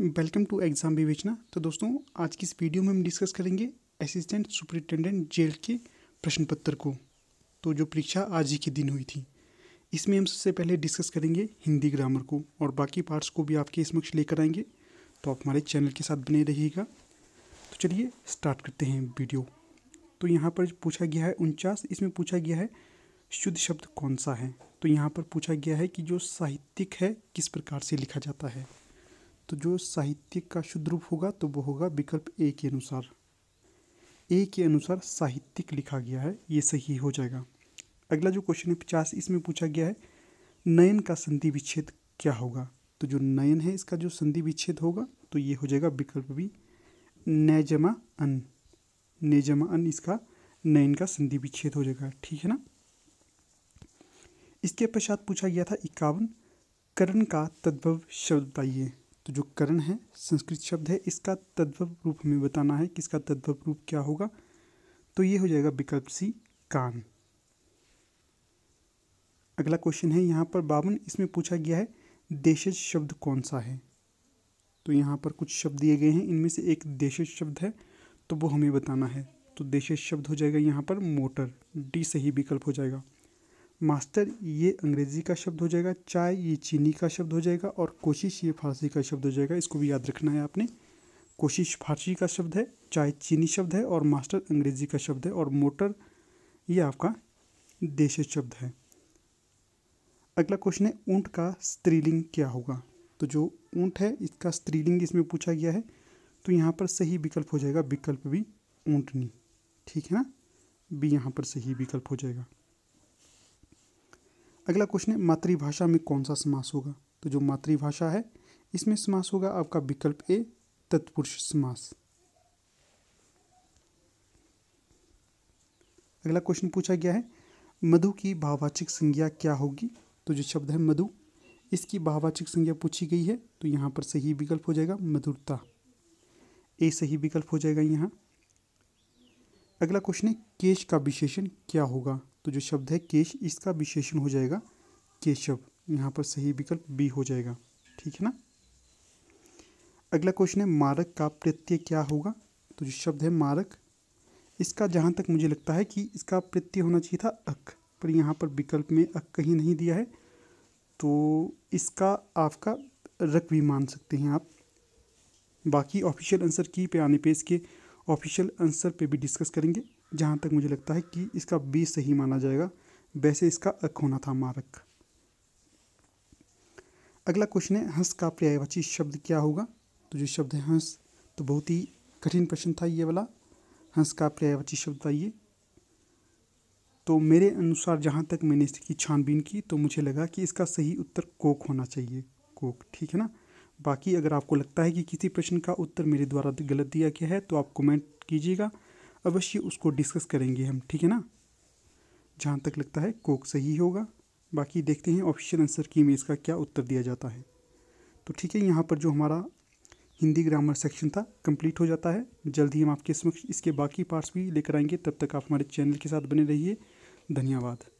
welcome to exam विवेचना तो दोस्तों आज की इस वीडियो में हम डिस्कस करेंगे असिस्टेंट सुपरिटेंडेंट जेल के प्रश्न पत्र को तो जो परीक्षा आज ही के दिन हुई थी इसमें हम सबसे पहले डिस्कस करेंगे हिंदी ग्रामर को और बाकी पार्ट्स को भी आपके समक्ष लेकर आएंगे तो आप हमारे चैनल के साथ बने रहिएगा तो चलिए स्टार्ट करते हैं वीडियो तो यहाँ पर पूछा गया है उनचास इसमें पूछा गया है शुद्ध शब्द कौन सा है तो यहाँ पर पूछा गया है कि जो साहित्यिक है किस प्रकार से लिखा जाता है तो जो साहित्य का शुद्ध रूप होगा तो वो होगा विकल्प ए के अनुसार ए के अनुसार साहित्यिक लिखा गया है ये सही हो जाएगा अगला जो क्वेश्चन है पचास इसमें पूछा गया है नयन का संधि विच्छेद क्या होगा तो जो नयन है इसका जो संधि विच्छेद होगा तो ये हो जाएगा विकल्प बी नैजमा अन नैजमा अन इसका नयन का संधि विच्छेद हो जाएगा ठीक है ना इसके पश्चात पूछा गया था इक्यावन करण का तद्भव शब्द बताइए तो जो करण है संस्कृत शब्द है इसका तद्भव रूप हमें बताना है कि इसका तद्भव रूप क्या होगा तो ये हो जाएगा विकल्प सी कान अगला क्वेश्चन है यहाँ पर बावन इसमें पूछा गया है देशज शब्द कौन सा है तो यहाँ पर कुछ शब्द दिए गए हैं इनमें से एक देशज शब्द है तो वो हमें बताना है तो देशज शब्द हो जाएगा यहाँ पर मोटर डी सही विकल्प हो जाएगा मास्टर ये अंग्रेज़ी का शब्द हो जाएगा चाय ये चीनी का शब्द हो जाएगा और कोशिश ये फारसी का शब्द हो जाएगा इसको भी याद रखना है आपने कोशिश फारसी का शब्द है चाय चीनी शब्द है और मास्टर अंग्रेज़ी का शब्द है और मोटर ये आपका देश शब्द है अगला क्वेश्चन है ऊँट का स्त्रीलिंग क्या होगा तो जो ऊँट है इसका स्त्रीलिंग इसमें पूछा गया है तो यहाँ पर सही विकल्प हो जाएगा विकल्प भी ऊंटनी ठीक है ना भी यहाँ पर सही विकल्प हो जाएगा अगला क्वेश्चन है मातृभाषा में कौन सा समास होगा तो जो मातृभाषा है इसमें समास होगा आपका विकल्प ए तत्पुरुष समास अगला क्वेश्चन पूछा गया है मधु की भाववाचक संज्ञा क्या होगी तो जो शब्द है मधु इसकी भाववाचक संज्ञा पूछी गई है तो यहाँ पर सही विकल्प हो जाएगा मधुरता ए सही विकल्प हो जाएगा यहाँ अगला क्वेश्चन है केश का विशेषण क्या होगा तो जो शब्द है केश इसका विशेषण हो जाएगा केशव यहाँ पर सही विकल्प बी हो जाएगा ठीक है ना अगला क्वेश्चन है मारक का प्रत्यय क्या होगा तो जो शब्द है मारक इसका जहाँ तक मुझे लगता है कि इसका प्रत्यय होना चाहिए था अक पर यहाँ पर विकल्प में अक कहीं नहीं दिया है तो इसका आपका रक भी मान सकते हैं आप बाकी ऑफिशियल आंसर की पे आने पे इसके ऑफिशियल आंसर पे भी डिस्कस करेंगे जहाँ तक मुझे लगता है कि इसका बी सही माना जाएगा वैसे इसका अक होना था मारक अगला क्वेश्चन है हंस का पर्यायवाची शब्द क्या होगा तो जो शब्द है हंस तो बहुत ही कठिन प्रश्न था ये वाला हंस का पर्यायवाची शब्द था ये तो मेरे अनुसार जहाँ तक मैंने इसकी छानबीन की तो मुझे लगा कि इसका सही उत्तर कोक होना चाहिए कोक ठीक है ना बाकी अगर आपको लगता है कि किसी प्रश्न का उत्तर मेरे द्वारा गलत दिया गया है तो आप कमेंट कीजिएगा अवश्य उसको डिस्कस करेंगे हम ठीक है ना जहाँ तक लगता है कोक सही होगा बाकी देखते हैं ऑप्शन आंसर की में इसका क्या उत्तर दिया जाता है तो ठीक है यहाँ पर जो हमारा हिंदी ग्रामर सेक्शन था कंप्लीट हो जाता है जल्द ही हम आपके समक्ष इसके बाकी पार्ट्स भी लेकर आएंगे तब तक आप हमारे चैनल के साथ बने रहिए धन्यवाद